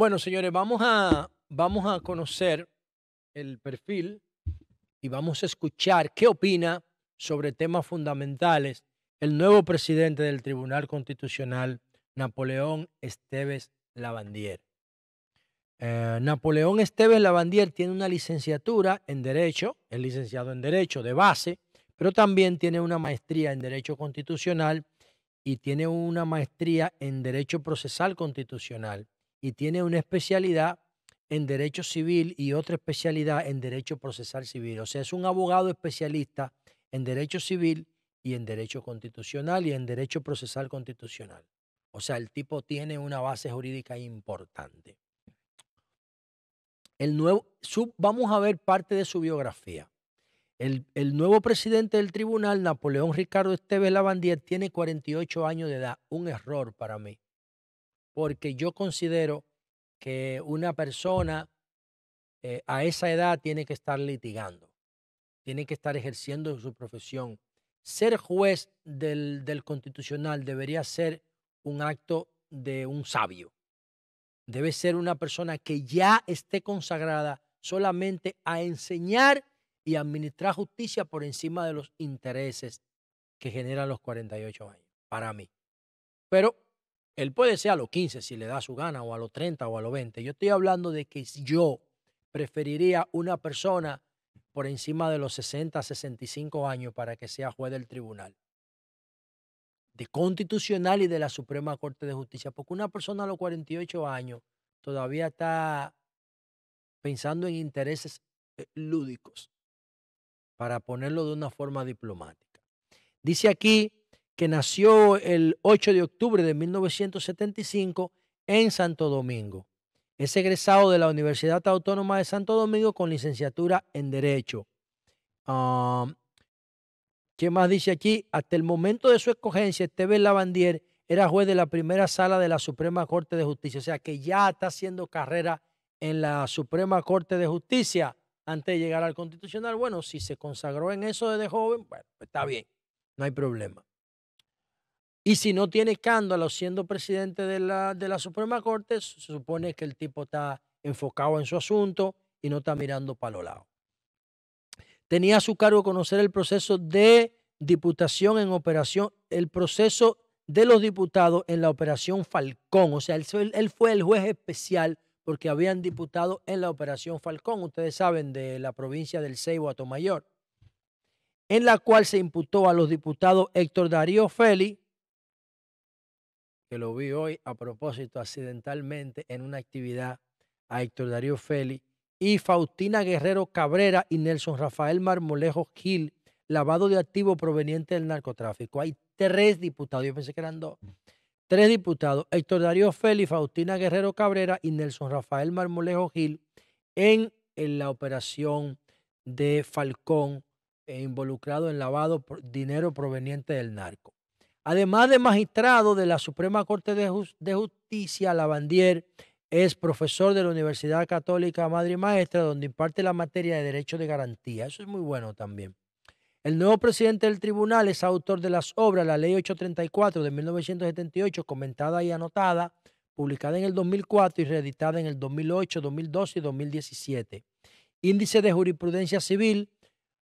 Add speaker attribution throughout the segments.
Speaker 1: Bueno, señores, vamos a, vamos a conocer el perfil y vamos a escuchar qué opina sobre temas fundamentales el nuevo presidente del Tribunal Constitucional, Napoleón Esteves Lavandier. Eh, Napoleón Esteves Lavandier tiene una licenciatura en Derecho, es licenciado en Derecho de base, pero también tiene una maestría en Derecho Constitucional y tiene una maestría en Derecho Procesal Constitucional y tiene una especialidad en derecho civil y otra especialidad en derecho procesal civil. O sea, es un abogado especialista en derecho civil y en derecho constitucional y en derecho procesal constitucional. O sea, el tipo tiene una base jurídica importante. El nuevo, vamos a ver parte de su biografía. El, el, nuevo presidente del tribunal, Napoleón Ricardo Esteves Lavandier, tiene 48 años de edad. Un error para mí porque yo considero que una persona eh, a esa edad tiene que estar litigando, tiene que estar ejerciendo su profesión. Ser juez del, del constitucional debería ser un acto de un sabio. Debe ser una persona que ya esté consagrada solamente a enseñar y administrar justicia por encima de los intereses que generan los 48 años, para mí. Pero él puede ser a los 15 si le da su gana, o a los 30 o a los 20. Yo estoy hablando de que yo preferiría una persona por encima de los 60, 65 años para que sea juez del tribunal. De constitucional y de la Suprema Corte de Justicia. Porque una persona a los 48 años todavía está pensando en intereses eh, lúdicos, para ponerlo de una forma diplomática. Dice aquí que nació el 8 de octubre de 1975 en Santo Domingo. Es egresado de la Universidad Autónoma de Santo Domingo con licenciatura en Derecho. ¿Qué más dice aquí? Hasta el momento de su escogencia, Esteban Lavandier era juez de la primera sala de la Suprema Corte de Justicia. O sea que ya está haciendo carrera en la Suprema Corte de Justicia antes de llegar al Constitucional. Bueno, si se consagró en eso desde joven, bueno, pues está bien, no hay problema. Y si no tiene escándalo siendo presidente de la, de la Suprema Corte, se supone que el tipo está enfocado en su asunto y no está mirando para los lados. Tenía a su cargo conocer el proceso de diputación en operación, el proceso de los diputados en la operación Falcón. O sea, él, fue el juez especial porque habían diputados en la operación Falcón, ustedes saben, de la provincia del Ceibo a Tomayor, en la cual se imputó a los diputados Héctor Darío Félix, que lo vi hoy a propósito accidentalmente en una actividad a Héctor Darío Félix y Faustina Guerrero Cabrera y Nelson Rafael Marmolejo Gil, lavado de activos proveniente del narcotráfico. Hay tres diputados, yo pensé que eran dos. Tres diputados, Héctor Darío Félix, Faustina Guerrero Cabrera y Nelson Rafael Marmolejo Gil, en, la operación de Falcón, eh, involucrado en lavado de dinero proveniente del narco. Además de magistrado de la Suprema Corte de, Justicia, Lavandier es profesor de la Universidad Católica Madre y Maestra, donde imparte la materia de Derecho de Garantía. Eso es muy bueno también. El nuevo presidente del tribunal es autor de las obras La Ley 834 de 1978, comentada y anotada, publicada en el 2004 y reeditada en el 2008, 2012 y 2017. Índice de Jurisprudencia Civil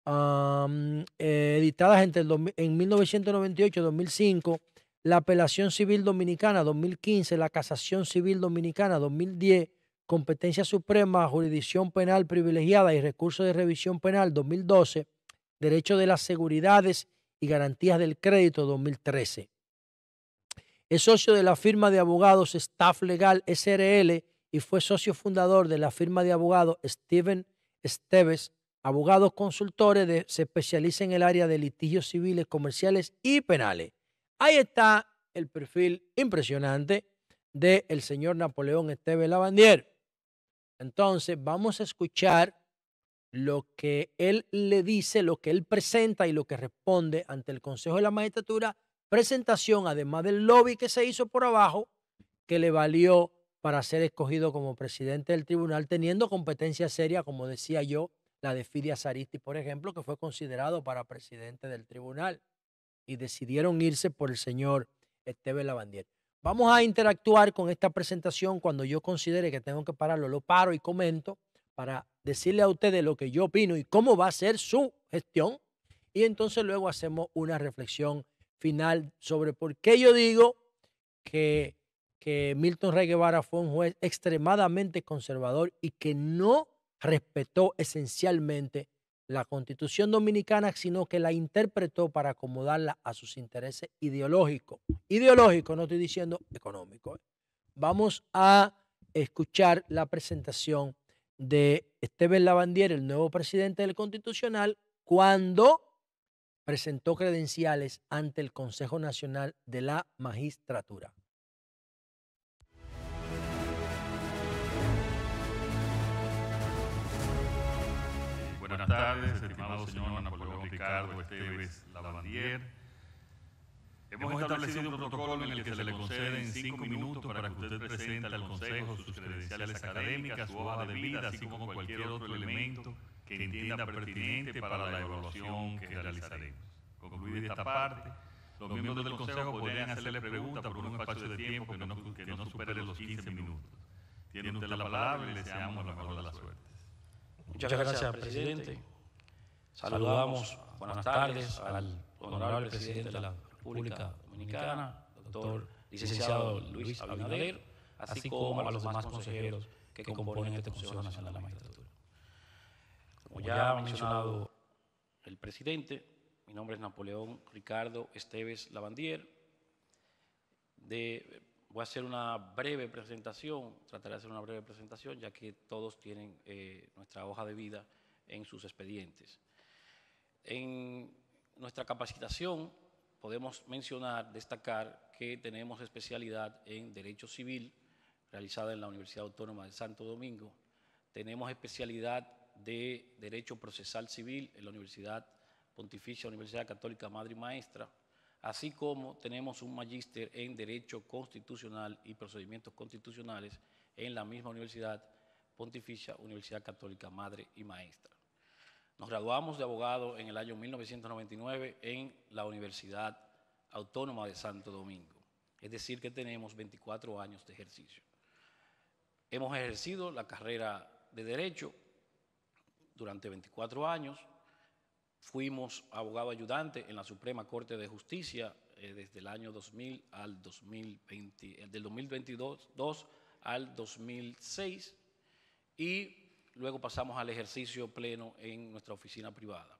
Speaker 1: eh, editadas entre en 1998-2005, la apelación civil dominicana 2015, la casación civil dominicana 2010, competencia suprema, jurisdicción penal privilegiada y recurso de revisión penal 2012, derecho de las seguridades y garantías del crédito 2013. Es socio de la firma de abogados Staff Legal SRL y fue socio fundador de la firma de abogados Steven Esteves Abogados consultores de, se especializa en el área de litigios civiles, comerciales y penales. Ahí está el perfil impresionante del el señor Napoleón Esteves Lavandier. Entonces, vamos a escuchar lo que él le dice, lo que él presenta y lo que responde ante el Consejo de la Magistratura. Presentación, además del lobby que se hizo por abajo, que le valió para ser escogido como presidente del tribunal, teniendo competencia seria, como decía yo, la de Fidia Zaristi, por ejemplo, que fue considerado para presidente del tribunal y decidieron irse por el señor Esteve Lavandier. Vamos a interactuar con esta presentación cuando yo considere que tengo que pararlo, lo paro y comento para decirle a ustedes lo que yo opino y cómo va a ser su gestión y entonces luego hacemos una reflexión final sobre por qué yo digo que, que Milton Rey fue un juez extremadamente conservador y que no respetó esencialmente la constitución dominicana, sino que la interpretó para acomodarla a sus intereses ideológicos. Ideológico, no estoy diciendo económico. ¿eh? Vamos a escuchar la presentación de Esteban Lavandier, el nuevo presidente del Constitucional, cuando presentó credenciales ante el Consejo Nacional de la Magistratura.
Speaker 2: Buenas tardes, estimado señor Napoleón Ricardo Esteves Lavandier. Hemos establecido un protocolo en el que se le conceden cinco minutos para que usted presente al Consejo sus credenciales académicas, su hoja de vida, así como cualquier otro elemento que entienda pertinente para la evaluación que realizaremos. Concluido esta parte, los miembros del Consejo podrían hacerle preguntas por un espacio de tiempo que no, que no supere los 15 minutos. Tiene usted la palabra y le deseamos la mejor de la suerte.
Speaker 3: Muchas gracias, presidente. Saludamos, buenas tardes, al honorable presidente de la República Dominicana, doctor licenciado
Speaker 4: Luis Abinader, así como a los demás consejeros que componen este, este Consejo Nacional de la Magistratura.
Speaker 2: Como ya ha mencionado
Speaker 3: el presidente, mi nombre es Napoleón Ricardo Esteves Lavandier, de voy a hacer una breve presentación, trataré de hacer una breve presentación, ya que todos tienen eh, nuestra hoja de vida en sus expedientes. En nuestra capacitación podemos mencionar, destacar que tenemos especialidad en Derecho Civil, realizada en la Universidad Autónoma de Santo Domingo. Tenemos especialidad de Derecho Procesal Civil en la Universidad Pontificia, Universidad Católica Madre y Maestra así como tenemos un magíster en Derecho Constitucional y Procedimientos Constitucionales en la misma Universidad Pontificia, Universidad Católica Madre y Maestra. Nos graduamos de abogado en el año 1999 en la Universidad Autónoma de Santo Domingo, es decir, que tenemos 24 años de ejercicio. Hemos ejercido la carrera de Derecho durante 24 años, Fuimos abogado ayudante en la Suprema Corte de Justicia eh, desde el año 2000 al 2020, eh, del 2022 2 al 2006 y luego pasamos al ejercicio pleno en nuestra oficina privada.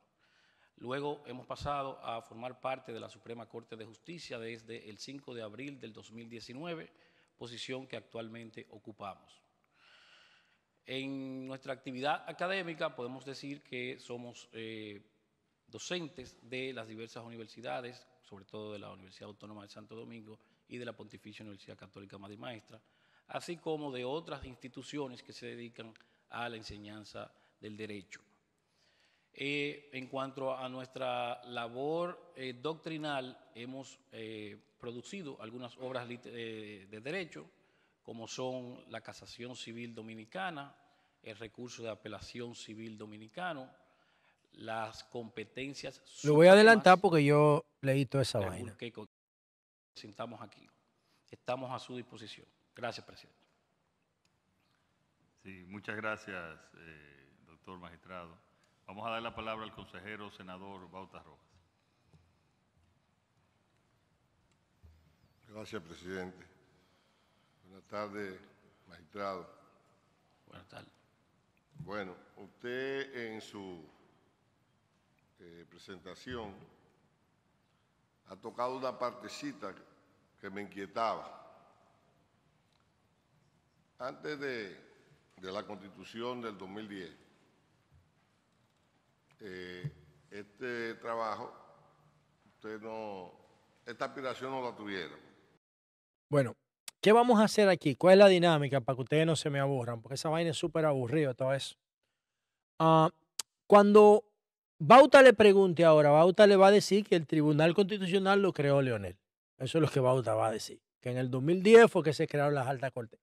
Speaker 3: Luego hemos pasado a formar parte de la Suprema Corte de Justicia desde el 5 de abril del 2019, posición que actualmente ocupamos. En nuestra actividad académica podemos decir que somos eh, docentes de las diversas universidades, sobre todo de la Universidad Autónoma de Santo Domingo y de la Pontificia Universidad Católica Madre Maestra, así como de otras instituciones que se dedican a la enseñanza del derecho. Eh, en cuanto a nuestra labor eh, doctrinal, hemos eh, producido algunas obras de derecho, como son la Casación Civil Dominicana, el recurso de apelación civil dominicano, las competencias.
Speaker 1: Lo voy a adelantar porque yo leí toda esa vaina.
Speaker 3: Que aquí. Estamos a su disposición. Gracias, presidente.
Speaker 2: Sí, muchas gracias, eh, doctor magistrado. Vamos a dar la palabra al consejero senador Bautas Rojas.
Speaker 4: Gracias, presidente. Buenas tardes, magistrado. Buenas tardes. Bueno, usted en su eh, presentación, ha tocado una partecita que me inquietaba. Antes de, la constitución del 2010, eh, este trabajo, usted no, esta aspiración no la tuvieron
Speaker 1: Bueno, ¿qué vamos a hacer aquí? ¿Cuál es la dinámica para que ustedes no se me aburran? Porque esa vaina es súper aburrida todo eso. Ah, cuando Bauta le pregunte ahora, Bauta le va a decir que el Tribunal Constitucional lo creó Leonel. Eso es lo que Bauta va a decir, que en el 2010 fue que se crearon las altas cortes.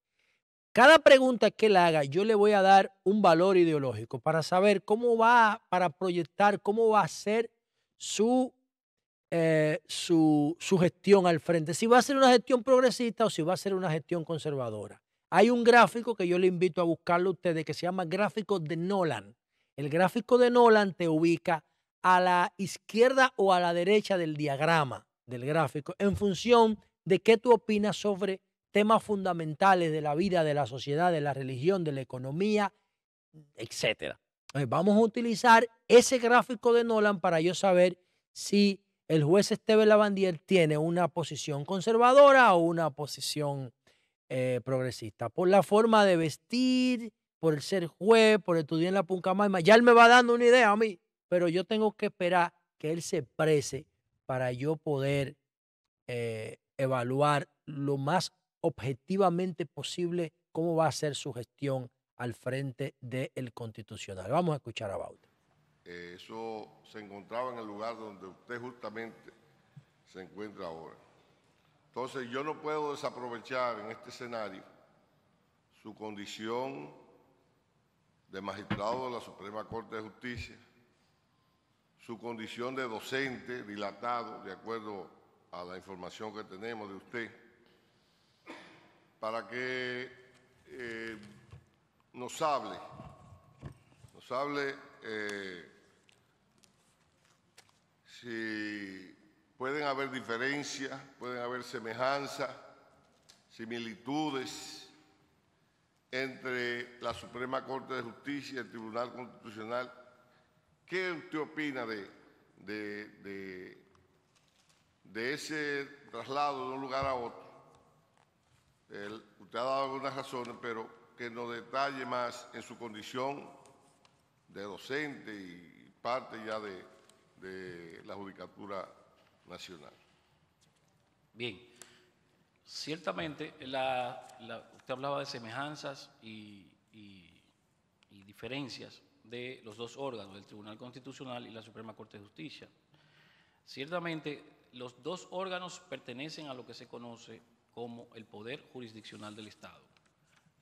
Speaker 1: Cada pregunta que él haga, yo le voy a dar un valor ideológico para saber cómo va, para proyectar cómo va a ser eh, su, su, gestión al frente. Si va a ser una gestión progresista o si va a ser una gestión conservadora. Hay un gráfico que yo le invito a buscarlo a ustedes que se llama gráfico de Nolan el gráfico de Nolan te ubica a la izquierda o a la derecha del diagrama del gráfico en función de qué tú opinas sobre temas fundamentales de la vida, de la sociedad, de la religión, de la economía, etc. Vamos a utilizar ese gráfico de Nolan para yo saber si el juez Esteban Lavandier tiene una posición conservadora o una posición eh, progresista. Por la forma de vestir, por ser juez, por estudiar en la Puncamaima. Ya él me va dando una idea a mí, pero yo tengo que esperar que él se prese para yo poder eh, evaluar lo más objetivamente posible cómo va a ser su gestión al frente del Constitucional. Vamos a escuchar a Bauta.
Speaker 4: eso se encontraba en el lugar donde usted justamente se encuentra ahora. Entonces yo no puedo desaprovechar en este escenario su condición de magistrado de la Suprema Corte de Justicia, su condición de docente dilatado, de acuerdo a la información que tenemos de usted, para que eh, nos hable, nos hable eh, si pueden haber diferencias, pueden haber semejanzas, similitudes, entre la Suprema Corte de Justicia y el Tribunal Constitucional. ¿Qué usted opina de, de, de, ese traslado de un lugar a otro? usted ha dado algunas razones, pero que nos detalle más en su condición de docente y parte ya de, de la Judicatura Nacional. Bien, Ciertamente,
Speaker 3: usted hablaba de semejanzas y, diferencias de los dos órganos, el Tribunal Constitucional y la Suprema Corte de Justicia. Ciertamente, los dos órganos pertenecen a lo que se conoce como el poder jurisdiccional del Estado.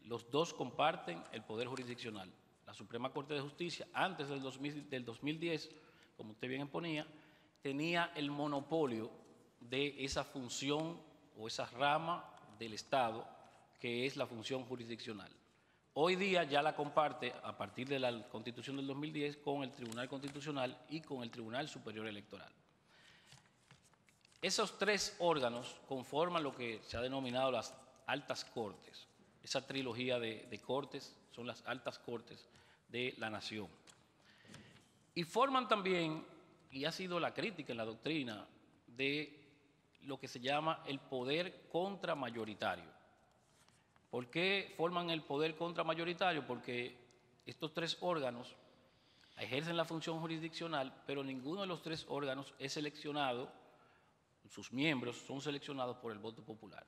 Speaker 3: Los dos comparten el poder jurisdiccional. La Suprema Corte de Justicia, antes del, del 2010, como usted bien ponía, tenía el monopolio de esa función o esa rama del Estado que es la función jurisdiccional. Hoy día ya la comparte a partir de la Constitución del 2010 con el Tribunal Constitucional y con el Tribunal Superior Electoral. Esos tres órganos conforman lo que se ha denominado las altas cortes. Esa trilogía de, cortes son las altas cortes de la nación. Y forman también, y ha sido la crítica en la doctrina, de lo que se llama el poder contramayoritario. ¿Por qué forman el poder contramayoritario? Porque estos tres órganos ejercen la función jurisdiccional, pero ninguno de los tres órganos es seleccionado, sus miembros son seleccionados por el voto popular.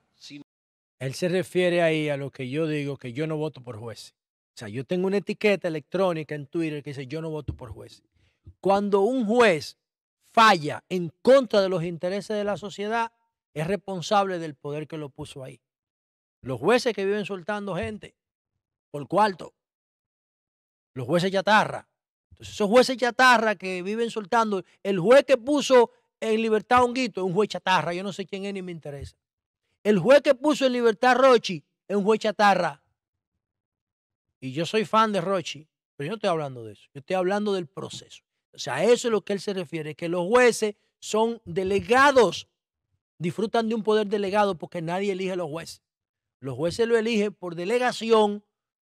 Speaker 1: Él se refiere ahí a lo que yo digo, que yo no voto por jueces. O sea, yo tengo una etiqueta electrónica en Twitter que dice yo no voto por jueces. Cuando un juez falla en contra de los intereses de la sociedad es responsable del poder que lo puso ahí. Los jueces que viven soltando gente por cuarto, los jueces chatarra. Entonces, esos jueces chatarra que viven soltando, el juez que puso en libertad a Honguito es un juez chatarra, yo no sé quién es ni me interesa. El juez que puso en libertad a Rochi es un juez chatarra. Y yo soy fan de Rochi, pero yo no estoy hablando de eso, yo estoy hablando del proceso. O sea, a eso es lo que él se refiere, que los jueces son delegados, disfrutan de un poder delegado porque nadie elige a los jueces. Los jueces lo eligen por delegación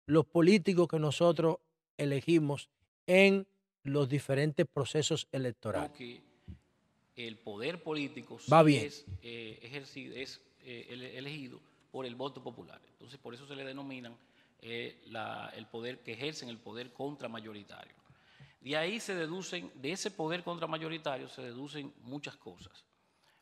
Speaker 1: los políticos que nosotros elegimos en los diferentes procesos electorales.
Speaker 3: Porque el poder político es, eh, es eh, elegido por el voto popular. Entonces, por eso se le denominan eh, el poder que ejercen el poder contramayoritario. De ahí se deducen, de ese poder contramayoritario se deducen muchas cosas,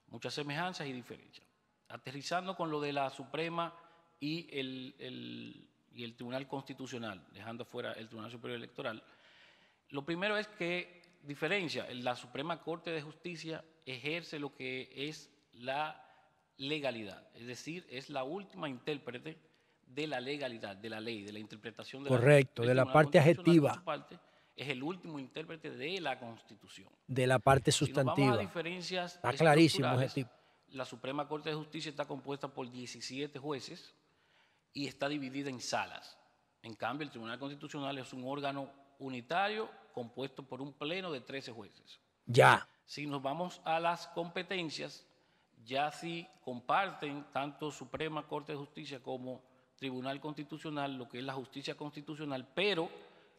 Speaker 3: muchas semejanzas y diferencias. Aterrizando con lo de la Suprema y el, Tribunal Constitucional, dejando fuera el Tribunal Superior Electoral, lo primero es que diferencia, la Suprema Corte de Justicia ejerce lo que es la legalidad, es decir, es la última intérprete de la legalidad, de la ley, de la interpretación de Correcto, la Correcto, de la parte adjetiva es el último intérprete de la Constitución. De la parte sustantiva. Si a diferencias está clarísimo La Suprema Corte de Justicia está compuesta por 17 jueces y está dividida en salas. En cambio, el Tribunal Constitucional es un órgano unitario compuesto por un pleno de 13 jueces. Ya. Si nos vamos a las competencias, ya sí comparten tanto Suprema Corte de Justicia como Tribunal Constitucional lo que es la justicia constitucional, pero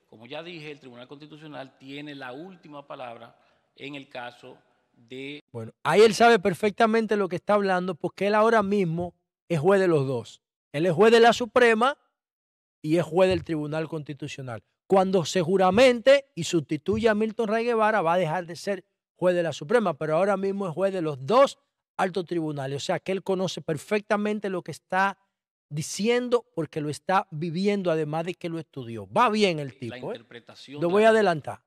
Speaker 3: como ya dije, el Tribunal Constitucional tiene la última palabra en el caso de...
Speaker 1: Bueno, ahí él sabe perfectamente lo que está hablando porque él ahora mismo es juez de los dos. Él es juez de la Suprema y es juez del Tribunal Constitucional. Cuando seguramente, y sustituye a Milton Rey Guevara va a dejar de ser juez de la Suprema, pero ahora mismo es juez de los dos altos tribunales. O sea que él conoce perfectamente lo que está diciendo porque lo está viviendo, además de que lo estudió. Va bien el tipo. ¿eh? interpretación Lo voy a adelantar.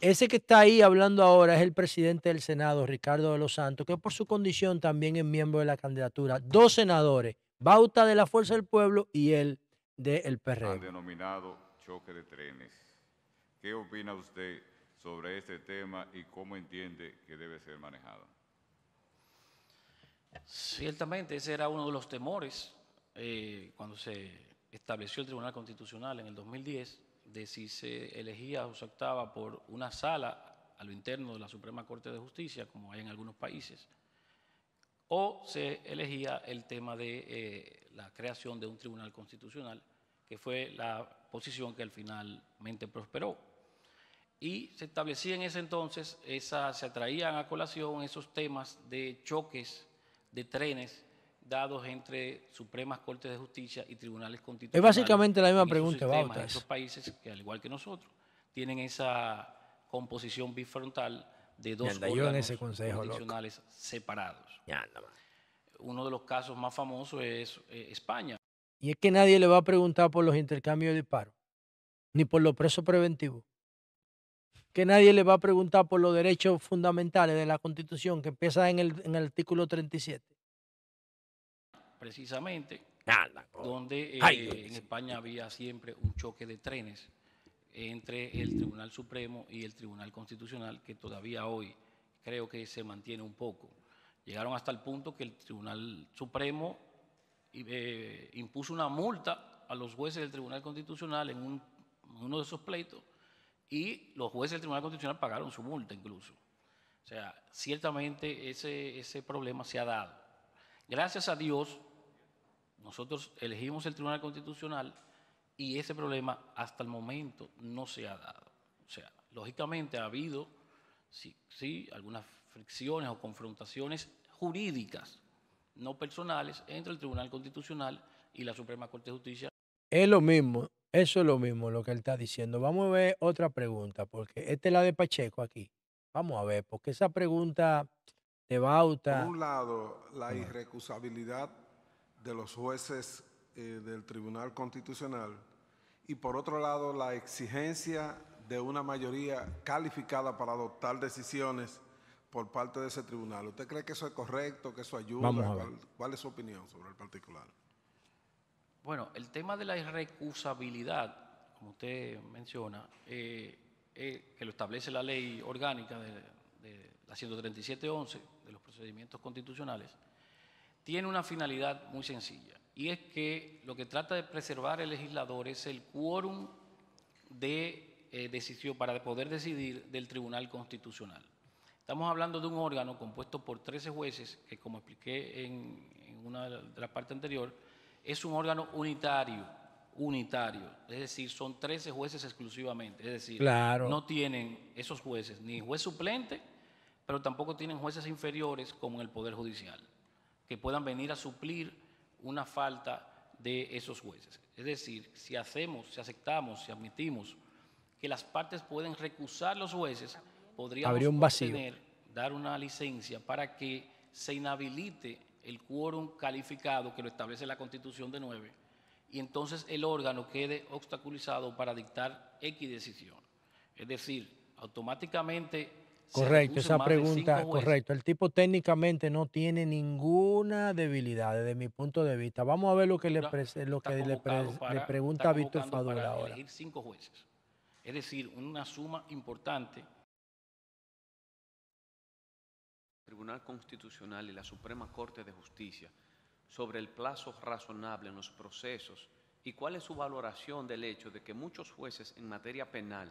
Speaker 4: Ese que está ahí
Speaker 1: hablando ahora es el presidente del Senado, Ricardo de los Santos, que por su condición también es miembro de la candidatura. Dos senadores, Bauta de la Fuerza del Pueblo y él del de Han
Speaker 4: denominado choque de trenes. ¿Qué opina usted sobre este tema y cómo entiende que debe ser manejado?
Speaker 3: Ciertamente, ese era uno de los temores eh, cuando se estableció el Tribunal Constitucional en el 2010, de si se elegía o se optaba por una sala a lo interno de la Suprema Corte de Justicia, como hay en algunos países, o se elegía el tema de eh, la creación de un tribunal constitucional, que fue la posición que al finalmente prosperó. Y se establecía en ese entonces, esa, se atraían a colación esos temas de choques de trenes dados entre Supremas Cortes de Justicia y Tribunales Constitucionales.
Speaker 1: Es básicamente la misma pregunta, Esos
Speaker 3: países que, al igual que nosotros, tienen esa composición bifrontal de dos órganos constitucionales separados. Uno de los casos más famosos es eh, España.
Speaker 1: Y es que nadie le va a preguntar por los intercambios de paro, ni por los presos preventivos que nadie le va a preguntar por los derechos fundamentales de la Constitución que empieza en el, artículo 37?
Speaker 3: Precisamente, ah, donde eh, en España había siempre un choque de trenes entre el Tribunal Supremo y el Tribunal Constitucional, que todavía hoy creo que se mantiene un poco. Llegaron hasta el punto que el Tribunal Supremo eh, impuso una multa a los jueces del Tribunal Constitucional en uno de esos pleitos y los jueces del Tribunal Constitucional pagaron su multa incluso. O sea, ciertamente ese, ese problema se ha dado. Gracias a Dios, nosotros elegimos el Tribunal Constitucional y ese problema hasta el momento no se ha dado. O sea, lógicamente ha habido, sí, sí algunas fricciones o confrontaciones jurídicas, no personales, entre el Tribunal Constitucional y la Suprema Corte de Justicia.
Speaker 1: Es lo mismo, eso es lo mismo lo que él está diciendo. Vamos a ver otra pregunta, porque esta es la de Pacheco aquí. Vamos a ver, porque esa pregunta de Bauta. Por un
Speaker 4: lado, la irrecusabilidad de los jueces eh, del Tribunal Constitucional y por otro lado, la exigencia de una mayoría calificada para adoptar decisiones por parte de ese tribunal. ¿Usted cree que eso es correcto, que eso ayuda? ¿Cuál es su opinión sobre el particular?
Speaker 3: Bueno, el tema de la irrecusabilidad, como usted menciona, eh, eh, que lo establece la ley orgánica de, de la 137.11 de los procedimientos constitucionales, tiene una finalidad muy sencilla y es que lo que trata de preservar el legislador es el quórum de eh, decisión para poder decidir del Tribunal Constitucional. Estamos hablando de un órgano compuesto por 13 jueces que, como expliqué en, una de las la partes anterior, es un órgano unitario, unitario, es decir, son 13 jueces exclusivamente, es decir, no tienen esos jueces ni juez suplente, pero tampoco tienen jueces inferiores como en el Poder Judicial, que puedan venir a suplir una falta de esos jueces. Es decir, si hacemos, si aceptamos, si admitimos que las partes pueden recusar los jueces, podríamos un obtener, dar una licencia para que se inhabilite el quórum calificado que lo establece la Constitución de 9 y entonces el órgano quede obstaculizado para dictar X decisión. Es decir, automáticamente...
Speaker 1: Correcto, esa pregunta, correcto. El tipo técnicamente no tiene ninguna debilidad desde mi punto de vista. Vamos a ver lo que le, lo que le, pregunta Víctor Fador ahora.
Speaker 3: Es decir, una suma importante Tribunal Constitucional y la Suprema Corte de Justicia sobre el plazo razonable en los procesos y cuál es su valoración del hecho de que muchos jueces en materia penal,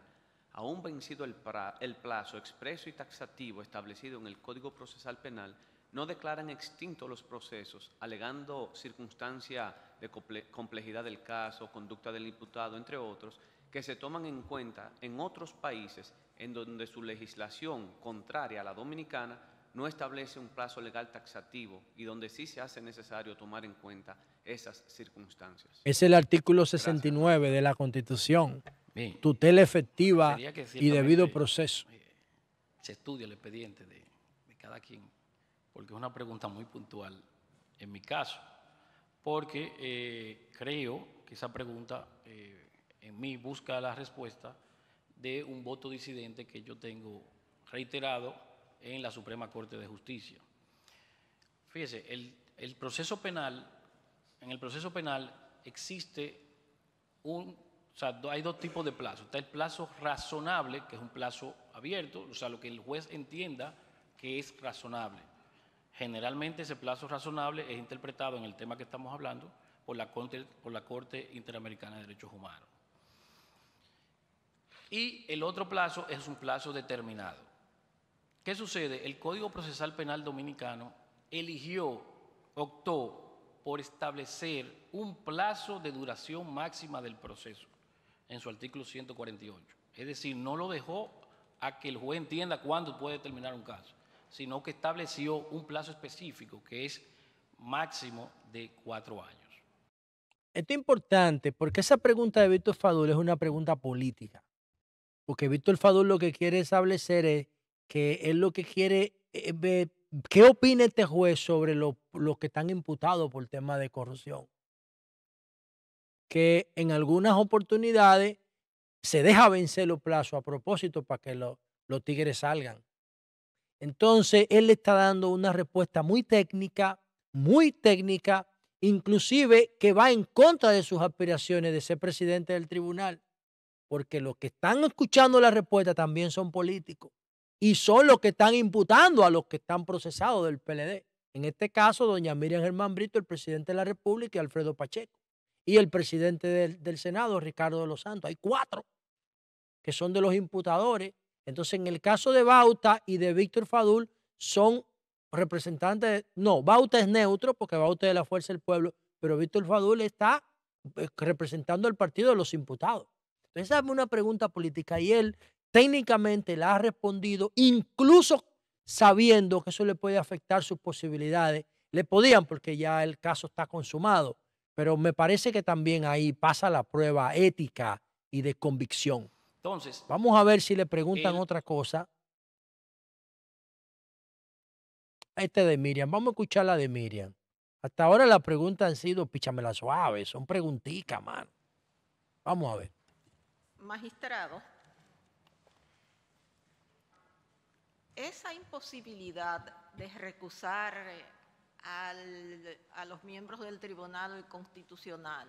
Speaker 3: aún vencido el, el plazo expreso y taxativo establecido en el Código Procesal Penal, no declaran extintos los procesos, alegando circunstancia de complejidad del caso, conducta del imputado, entre otros, que se toman en cuenta en otros países en donde su legislación, contraria a la dominicana, no establece un plazo legal taxativo y donde sí se hace necesario tomar en cuenta esas circunstancias.
Speaker 1: Es el artículo 69 de la Constitución. Tutela efectiva y debido proceso.
Speaker 3: Se estudia el expediente de, cada quien, porque es una pregunta muy puntual en mi caso, porque eh, creo que esa pregunta eh, en mí busca la respuesta de un voto disidente que yo tengo reiterado en la Suprema Corte de Justicia. Fíjese, el, proceso penal, en el proceso penal existe un, o sea, hay dos tipos de plazos. Está el plazo razonable, que es un plazo abierto, o sea, lo que el juez entienda que es razonable. Generalmente ese plazo razonable es interpretado en el tema que estamos hablando por la corte Interamericana de Derechos Humanos. Y el otro plazo es un plazo determinado. ¿Qué sucede? El Código Procesal Penal Dominicano eligió, optó por establecer un plazo de duración máxima del proceso en su artículo 148. Es decir, no lo dejó a que el juez entienda cuándo puede terminar un caso, sino que estableció un plazo específico que es máximo de cuatro años.
Speaker 1: Esto es importante porque esa pregunta de Víctor Fadul es una pregunta política. Porque Víctor Fadul lo que quiere establecer es que él lo que quiere es eh, ver qué opina este juez sobre los que están imputados por tema de corrupción. Que en algunas oportunidades se deja vencer los plazos a propósito para que los tigres salgan. Entonces, él le está dando una respuesta muy técnica, muy técnica, inclusive que va en contra de sus aspiraciones de ser presidente del tribunal, porque los que están escuchando la respuesta también son políticos y son los que están imputando a los que están procesados del PLD. En este caso, doña Miriam Germán Brito, el presidente de la República, y Alfredo Pacheco. Y el presidente del, Senado, Ricardo de los Santos. Hay cuatro que son de los imputadores. Entonces, en el caso de Bauta y de Víctor Fadul, son representantes, no, Bauta es neutro porque Bauta es de la Fuerza del Pueblo, pero Víctor Fadul está eh, representando al partido de los imputados. Entonces, es una pregunta política y él técnicamente la ha respondido, incluso sabiendo que eso le puede afectar sus posibilidades. Le podían porque ya el caso está consumado, pero me parece que también ahí pasa la prueba ética y de convicción. Entonces, vamos a ver si le preguntan otra cosa. Este de Miriam, vamos a escuchar la de Miriam. Hasta ahora las preguntas han sido píchamela suave, son preguntitas, mano. Vamos a ver.
Speaker 5: Magistrado, esa imposibilidad de recusar eh, a los miembros del Tribunal Constitucional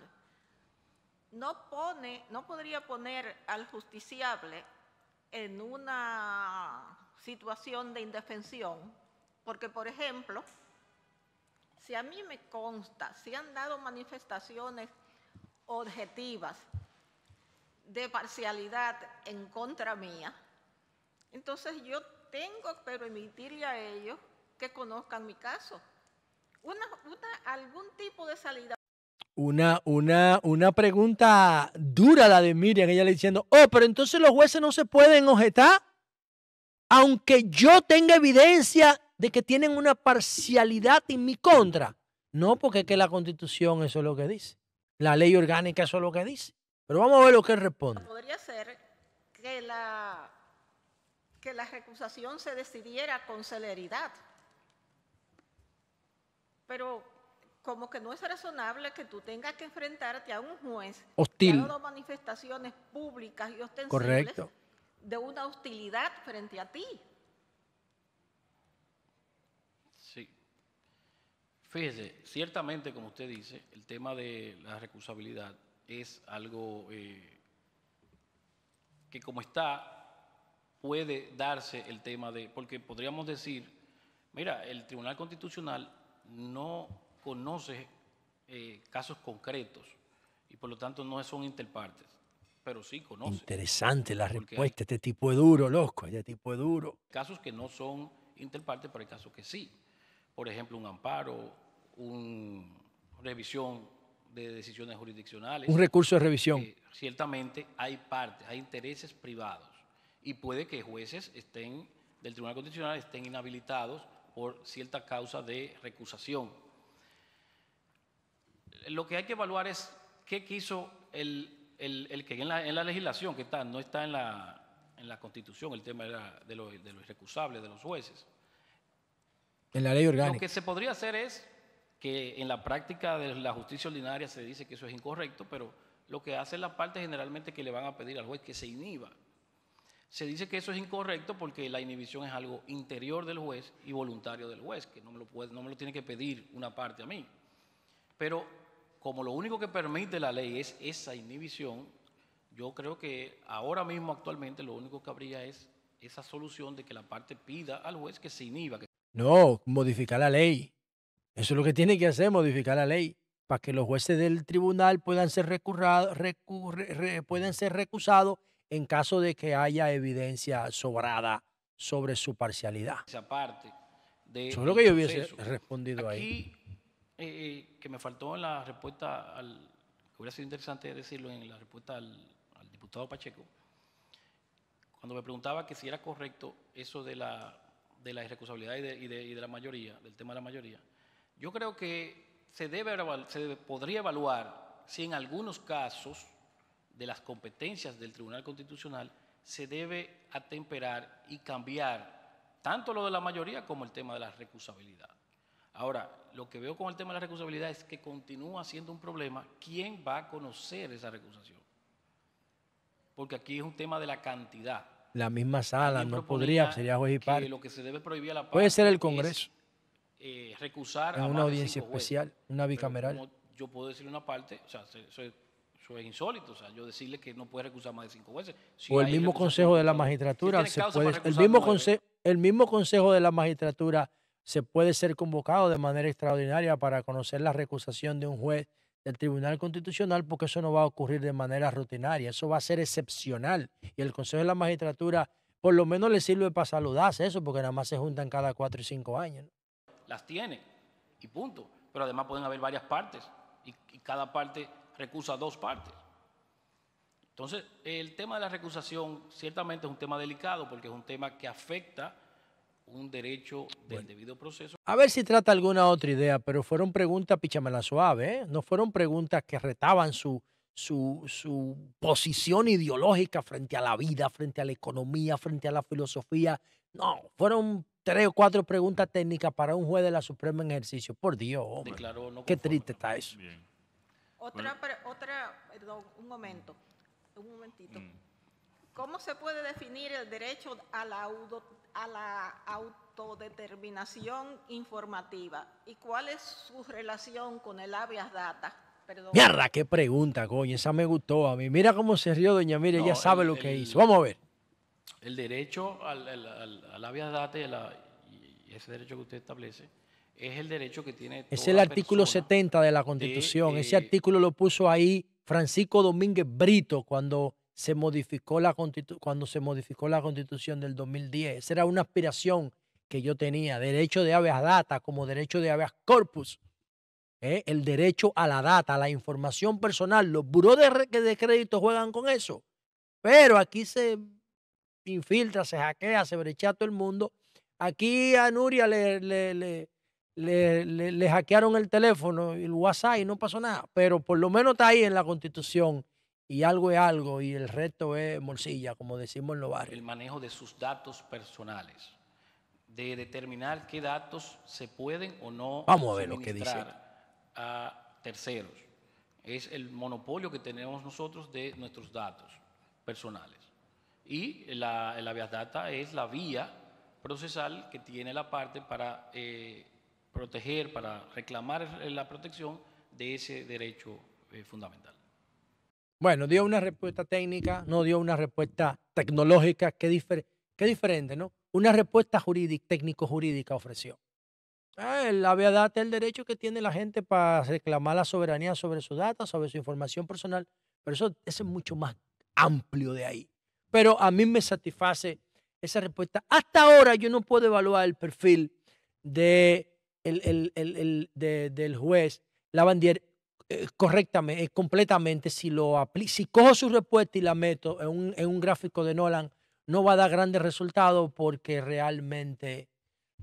Speaker 5: no pone, no podría poner al justiciable en una situación de indefensión, porque por ejemplo, si a mí me consta, si han dado manifestaciones objetivas de parcialidad en contra mía, entonces yo tengo que permitirle a ellos que conozcan mi caso. Una, algún tipo de salida.
Speaker 1: Una, una, una pregunta dura la de Miriam, ella le diciendo, oh, pero entonces los jueces no se pueden objetar, aunque yo tenga evidencia de que tienen una parcialidad en mi contra. No, porque es que la constitución eso es lo que dice, la ley orgánica eso es lo que dice. Pero vamos a ver lo que responde.
Speaker 5: Podría ser que la que la recusación se decidiera con celeridad. Pero como que no es razonable que tú tengas que enfrentarte a un juez hostil. Que ha manifestaciones públicas y ostensibles Correcto. de una hostilidad frente a ti.
Speaker 3: Sí. Fíjese, ciertamente, como usted dice, el tema de la recusabilidad es algo eh, que como está puede darse el tema de, porque podríamos decir, mira, el Tribunal Constitucional no conoce eh, casos concretos y por lo tanto no son interpartes, pero sí conoce. Interesante la respuesta,
Speaker 1: este tipo de duro, loco, este tipo de duro.
Speaker 3: Casos que no son interpartes, pero hay casos que sí. Por ejemplo, un amparo, una revisión de decisiones jurisdiccionales. Un recurso de revisión. Eh, ciertamente hay partes, hay intereses privados y puede que jueces estén, del Tribunal Constitucional estén inhabilitados por cierta causa de recusación. Lo que hay que evaluar es qué quiso el, que en la, legislación, que está, no está en la, Constitución, el tema de los de lo irrecusables, de los jueces.
Speaker 1: En la ley orgánica. Lo que
Speaker 3: se podría hacer es que en la práctica de la justicia ordinaria se dice que eso es incorrecto, pero lo que hace la parte generalmente que le van a pedir al juez que se inhiba se dice que eso es incorrecto porque la inhibición es algo interior del juez y voluntario del juez, que no me lo, puede, no me lo tiene que pedir una parte a mí. Pero como lo único que permite la ley es esa inhibición, yo creo que ahora mismo, actualmente, lo único que habría es esa solución de que la parte pida al juez que se inhiba.
Speaker 1: No, modificar la ley. Eso es lo que tiene que hacer, modificar la ley, para que los jueces del tribunal puedan ser, recurrado, recurre, puedan ser recusados en caso de que haya evidencia sobrada sobre su parcialidad.
Speaker 3: Esa parte de Eso es lo que yo hubiese respondido ahí. Eh, eh, que me faltó en la respuesta al. Hubiera sido interesante decirlo en la respuesta al, diputado Pacheco. Cuando me preguntaba que si era correcto eso de la, de la irrecusabilidad y de, y, de, la mayoría, del tema de la mayoría, yo creo que se, debe, se podría evaluar si en algunos casos de las competencias del Tribunal Constitucional, se debe atemperar y cambiar tanto lo de la mayoría como el tema de la recusabilidad. Ahora, lo que veo con el tema de la recusabilidad es que continúa siendo un problema quién va a conocer esa recusación. Porque aquí es un tema de la cantidad.
Speaker 1: La misma sala no podría, sería juez y padre.
Speaker 3: Lo que se debe prohibir Puede ser el Congreso. Eh, recusar a una audiencia especial, una bicameral. Yo puedo decirle una parte, o sea, eso es insólito. O sea, yo decirle que no puede recusar más de cinco jueces. o el mismo consejo
Speaker 1: de la magistratura. se puede, el, mismo el mismo consejo de la magistratura se puede ser convocado de manera extraordinaria para conocer la recusación de un juez del Tribunal Constitucional, porque eso no va a ocurrir de manera rutinaria, eso va a ser excepcional. Y el Consejo de la Magistratura por lo menos le sirve para saludarse eso, porque nada más se juntan cada cuatro y cinco años. Las
Speaker 3: tiene y punto. Pero además pueden haber varias partes, y cada parte recusa dos partes. Entonces, el tema de la recusación ciertamente es un tema delicado porque es un tema que afecta un derecho del debido proceso. A
Speaker 1: ver si trata alguna otra idea, pero fueron preguntas pichamela suave, ¿eh? no fueron preguntas que retaban su, su, posición ideológica frente a la vida, frente a la economía, frente a la filosofía. No, fueron tres o cuatro preguntas técnicas para un juez de la Suprema en ejercicio. Por Dios, hombre, qué triste está eso.
Speaker 5: Otra, otra, perdón, un momento, un momentito. Mm. ¿Cómo se puede definir el derecho a la, autodeterminación informativa? ¿Y cuál es su relación con el habeas data? Mierda,
Speaker 1: qué pregunta, coño. Esa me gustó a mí. Mira cómo se rió doña Mire, ella sabe lo que hizo. Vamos a ver.
Speaker 3: El derecho al, al, data y ese derecho que usted establece es el derecho que tiene. es el artículo
Speaker 1: 70 de la Constitución. Ese artículo lo puso ahí Francisco Domínguez Brito cuando se modificó la, cuando se modificó la Constitución del 2010. Esa era una aspiración que yo tenía, derecho de habeas data como derecho de habeas corpus, ¿eh? el derecho a la data, a la información personal. Los buró de, crédito juegan con eso, pero aquí se infiltra, se hackea, se brecha todo el mundo. Aquí a Nuria le, le le, le, hackearon el teléfono y el WhatsApp y no pasó nada. Pero por lo menos está ahí en la constitución y algo es algo y el resto es morcilla, como decimos en los barrios. El manejo
Speaker 3: de sus datos personales, de determinar qué datos se pueden o no Vamos a ver lo que dice. a terceros. Es el monopolio que tenemos nosotros de nuestros datos personales. Y la, la Data es la vía procesal que tiene la parte para eh, proteger, para reclamar la protección de ese derecho eh, fundamental.
Speaker 1: Bueno, dio una respuesta técnica, no dio una respuesta tecnológica, qué, qué diferente, ¿no? Una respuesta jurídica, técnico-jurídica ofreció. Ah, la él había el derecho que tiene la gente para reclamar la soberanía sobre su data, sobre su información personal, pero eso es mucho más amplio de ahí. Pero a mí me satisface esa respuesta. Hasta ahora yo no puedo evaluar el perfil de el, del juez Lavandier eh, correctamente, eh, completamente, si lo si cojo su respuesta y la meto en un, en un, gráfico de Nolan, no va a dar grandes resultados porque realmente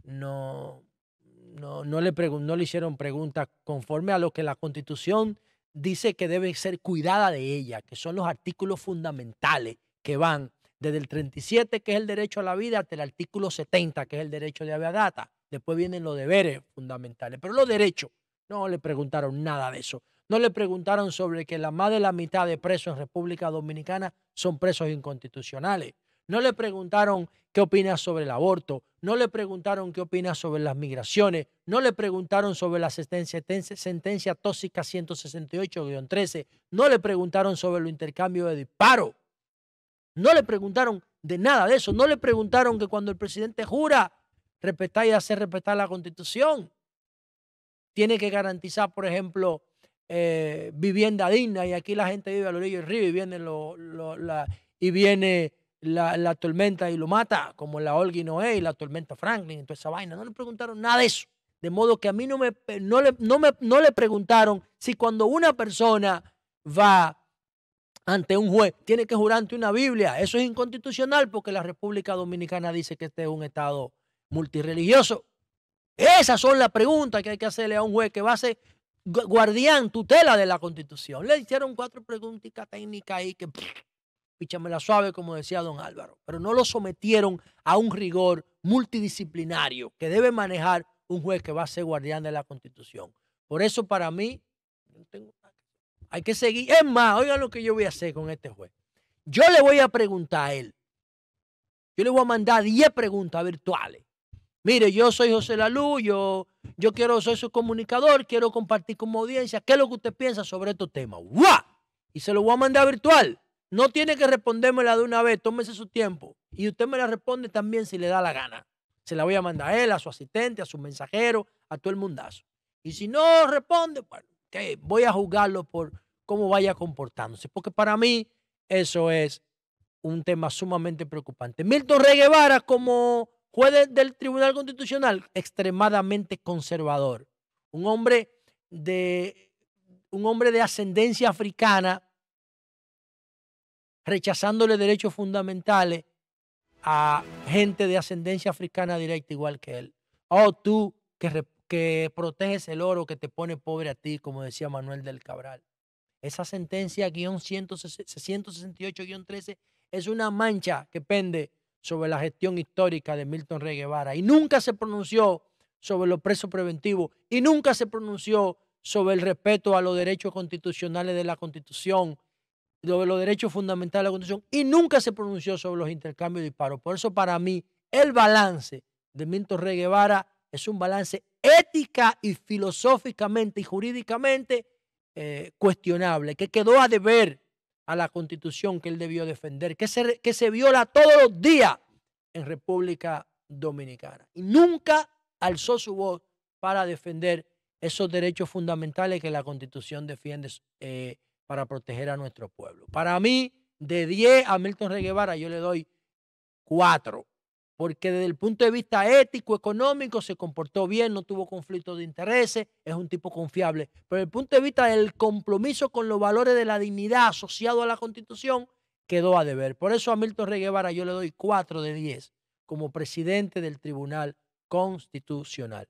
Speaker 1: no, no, le, le hicieron preguntas conforme a lo que la Constitución dice que debe ser cuidada de ella, que son los artículos fundamentales que van desde el 37, que es el derecho a la vida, hasta el artículo 70, que es el derecho de data Después vienen los deberes fundamentales, pero los derechos, no le preguntaron nada de eso. No le preguntaron sobre que la más de la mitad de presos en República Dominicana son presos inconstitucionales. No le preguntaron qué opina sobre el aborto. No le preguntaron qué opina sobre las migraciones. No le preguntaron sobre la sentencia, tóxica 168-13. No le preguntaron sobre el intercambio de disparos. No le preguntaron de nada de eso. No le preguntaron que cuando el presidente jura respetar y hacer respetar la constitución. Tiene que garantizar, por ejemplo, eh, vivienda digna y aquí la gente vive al orillo del río y viene, lo, la, y viene la, tormenta y lo mata, como la Olga y Noé y la tormenta Franklin y toda esa vaina. No le preguntaron nada de eso. De modo que a mí no, me, eh, no, no, me, no le preguntaron si cuando una persona va ante un juez, tiene que jurar ante una Biblia. Eso es inconstitucional porque la República Dominicana dice que este es un Estado multirreligioso? Esas son las preguntas que hay que hacerle a un juez que va a ser guardián, tutela de la Constitución. Le hicieron cuatro preguntitas técnicas ahí que píchame la suave, como decía don Álvaro, pero no lo sometieron a un rigor multidisciplinario que debe manejar un juez que va a ser guardián de la Constitución. Por eso para mí, hay que seguir. Es más, oigan lo que yo voy a hacer con este juez. Yo le voy a preguntar a él. Yo le voy a mandar 10 preguntas virtuales Mire, yo soy José Lalu, yo, yo quiero ser su comunicador, quiero compartir como audiencia qué es lo que usted piensa sobre estos temas. ¡Guau! Y se lo voy a mandar virtual. No tiene que respondérmela de una vez, tómese su tiempo. Y usted me la responde también si le da la gana. Se la voy a mandar a él, a su asistente, a su mensajero, a todo el mundazo. Y si no responde, bueno, voy a juzgarlo por cómo vaya comportándose. Porque para mí eso es un tema sumamente preocupante. Milton Rey como juez del Tribunal Constitucional extremadamente conservador, un hombre de, un hombre de ascendencia africana, rechazándole derechos fundamentales a gente de ascendencia africana directa igual que él. Oh, tú que, que proteges el oro que te pone pobre a ti, como decía Manuel del Cabral. Esa sentencia guión 168-13 es una mancha que pende sobre la gestión histórica de Milton Rey Guevara y nunca se pronunció sobre los presos preventivos y nunca se pronunció sobre el respeto a los derechos constitucionales de la Constitución, sobre los derechos fundamentales de la Constitución y nunca se pronunció sobre los intercambios de disparos. Por eso para mí el balance de Milton Rey Guevara es un balance ética y filosóficamente y jurídicamente eh, cuestionable, que quedó a deber a la constitución que él debió defender, que se, que se viola todos los días en República Dominicana. Y nunca alzó su voz para defender esos derechos fundamentales que la constitución defiende eh, para proteger a nuestro pueblo. Para mí, de 10 a Milton Reguevara, yo le doy 4 porque desde el punto de vista ético, económico, se comportó bien, no tuvo conflicto de intereses, es un tipo confiable. Pero desde el punto de vista del compromiso con los valores de la dignidad asociado a la Constitución, quedó a deber. Por eso a Milton Rey Guevara yo le doy 4 de 10 como presidente del Tribunal Constitucional.